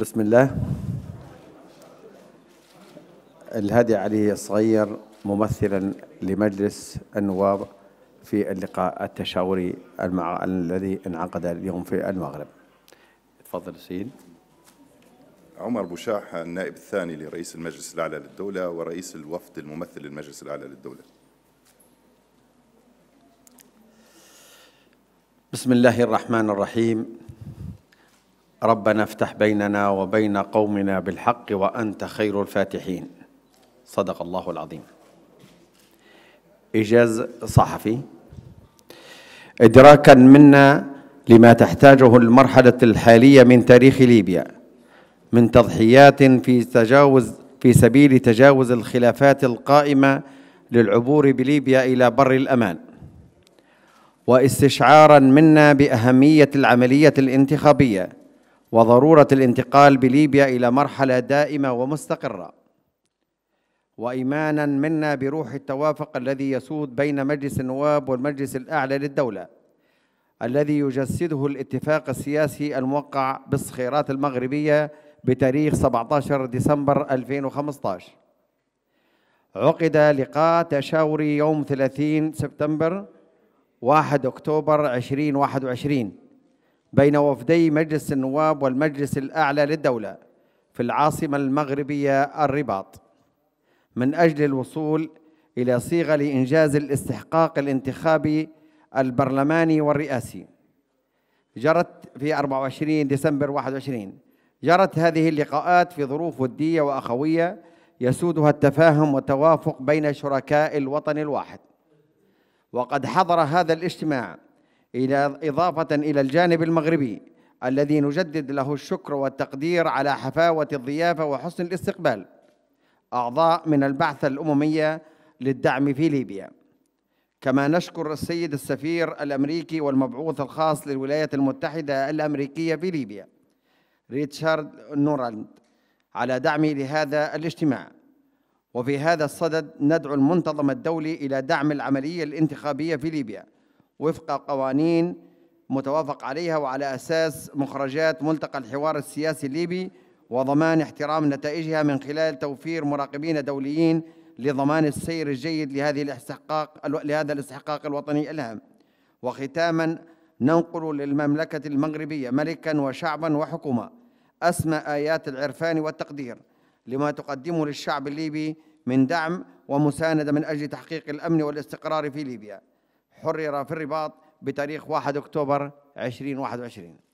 بسم الله الهادي علي الصغير ممثلا لمجلس النواب في اللقاء التشاوري المع... الذي انعقد اليوم في المغرب تفضل سيد عمر بوشاح النائب الثاني لرئيس المجلس الأعلى للدولة ورئيس الوفد الممثل للمجلس الأعلى للدولة بسم الله الرحمن الرحيم ربنا افتح بيننا وبين قومنا بالحق وانت خير الفاتحين صدق الله العظيم ايجاز صحفي ادراكا منا لما تحتاجه المرحله الحاليه من تاريخ ليبيا من تضحيات في تجاوز في سبيل تجاوز الخلافات القائمه للعبور بليبيا الى بر الامان واستشعارا منا باهميه العمليه الانتخابيه وضروره الانتقال بليبيا الى مرحله دائمه ومستقره وايمانا منا بروح التوافق الذي يسود بين مجلس النواب والمجلس الاعلى للدوله الذي يجسده الاتفاق السياسي الموقع بالصخيرات المغربيه بتاريخ 17 ديسمبر 2015 عقد لقاء تشاوري يوم 30 سبتمبر 1 أكتوبر 2021 بين وفدي مجلس النواب والمجلس الأعلى للدولة في العاصمة المغربية الرباط من أجل الوصول إلى صيغة لإنجاز الاستحقاق الانتخابي البرلماني والرئاسي جرت في 24 ديسمبر 21 جرت هذه اللقاءات في ظروف ودية وأخوية يسودها التفاهم والتوافق بين شركاء الوطن الواحد وقد حضر هذا الاجتماع إلى إضافة إلى الجانب المغربي الذي نجدد له الشكر والتقدير على حفاوة الضيافة وحسن الاستقبال أعضاء من البعثة الأممية للدعم في ليبيا كما نشكر السيد السفير الأمريكي والمبعوث الخاص للولايات المتحدة الأمريكية في ليبيا ريتشارد نورالد على دعمه لهذا الاجتماع وفي هذا الصدد ندعو المنتظم الدولي إلى دعم العملية الانتخابية في ليبيا وفق قوانين متوافق عليها وعلى أساس مخرجات ملتقى الحوار السياسي الليبي وضمان احترام نتائجها من خلال توفير مراقبين دوليين لضمان السير الجيد لهذه الاستحقاق لهذا الاستحقاق الوطني الهام وختاما ننقل للمملكة المغربية ملكا وشعبا وحكومة أسمى آيات العرفان والتقدير لما تقدمه للشعب الليبي من دعم ومساندة من أجل تحقيق الأمن والاستقرار في ليبيا حرر في الرباط بتاريخ 1 أكتوبر 2021